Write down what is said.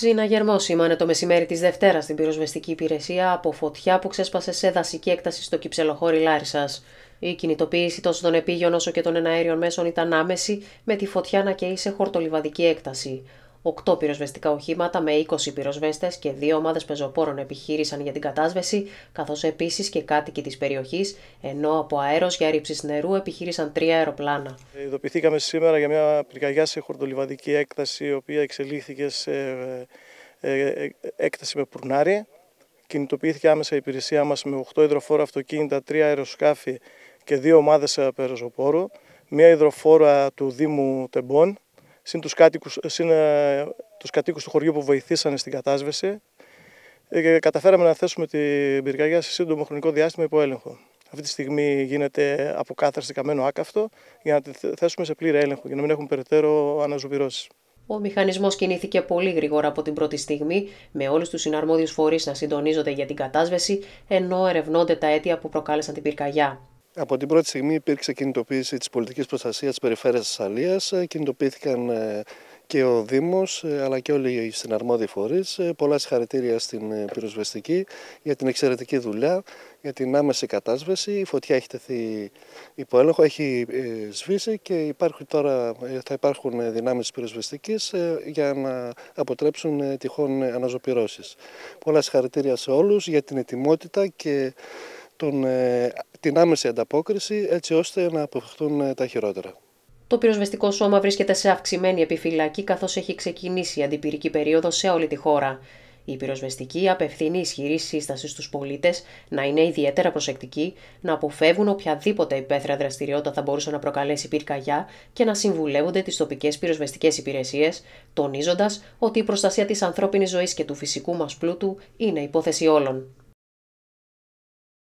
Συναγερμό σήμανε το μεσημέρι της Δευτέρας στην πυροσβεστική υπηρεσία από φωτιά που ξέσπασε σε δασική έκταση στο κυψελοχώρι Λάρισας. Η κινητοποίηση τόσο των επίγειων όσο και των εναέριων μέσων ήταν άμεση, με τη φωτιά να καίει σε χορτολιβαδική έκταση. Οκτώ πυροσβεστικά οχήματα με 20 πυροσβέστες και δύο ομάδες πεζοπόρων επιχείρησαν για την κατάσβεση, καθώς επίσης και κάτοικοι της περιοχής, ενώ από αέρος για ρήψη νερού επιχείρησαν τρία αεροπλάνα. Ε, ειδοποιηθήκαμε σήμερα για μια πυρκαγιά σε χορτολιβαδική έκταση, η οποία εξελίχθηκε σε ε, ε, έκταση με πουρνάρι. Κινητοποιήθηκε άμεσα η υπηρεσία μας με 8 υδροφόρα αυτοκίνητα, τρία αεροσκάφη και δύο ομάδες πεζοπόρου, μία υδροφόρα του Δήμου Τεμπών, συν τους κατοίκους, ε, συν, ε, τους κατοίκους του χωριού που βοηθήσανε στην κατάσβεση ε, και καταφέραμε να θέσουμε την πυρκαγιά σε σύντομο χρονικό διάστημα υπό έλεγχο. Αυτή τη στιγμή γίνεται αποκάθαρση καμένο άκαυτο για να τη θέσουμε σε πλήρη έλεγχο, για να μην έχουμε περαιτέρω αναζωπυρώσεις. Ο μηχανισμός κινήθηκε πολύ γρήγορα από την πρώτη στιγμή, με όλους τους συναρμόδιους φορείς να συντονίζονται για την κατάσβεση, ενώ ερευνώνται τα αίτια που προκάλεσαν την πυρκαγιά. Από την πρώτη στιγμή υπήρξε κινητοποίηση της πολιτικής προστασίας της περιφέρειας της Αλίας. Ε, κινητοποιήθηκαν ε, και ο Δήμος ε, αλλά και όλοι οι συναρμόδιοι φορείς. Πολλά συγχαρητήρια στην πυροσβεστική για την εξαιρετική δουλειά, για την άμεση κατάσβεση. Η φωτιά έχει τεθεί υπό έλεγχο, έχει σβήσει και τώρα, θα υπάρχουν δυνάμεις της πυροσβεστικής για να αποτρέψουν τυχόν αναζωπυρώσεις. Πολλά συγχαρητήρια σε όλους για την ετοιμότητα και τον, ε, την άμεση ανταπόκριση έτσι ώστε να αποφευχθούν ε, τα χειρότερα. Το πυροσβεστικό σώμα βρίσκεται σε αυξημένη επιφυλακή καθώς έχει ξεκινήσει η αντιπυρική περίοδο σε όλη τη χώρα. Η πυροσβεστική απευθύνει ισχυρή σύσταση στους πολίτες να είναι ιδιαίτερα προσεκτικοί, να αποφεύγουν οποιαδήποτε υπαίθρια δραστηριότητα θα μπορούσε να προκαλέσει πυρκαγιά και να συμβουλεύονται τις τοπικές πυροσβεστικές υπηρεσίες τονίζοντας ότι η προστασία της ανθρώπινης ζωής και του φυσικού μας πλούτου είναι υπόθεση όλων.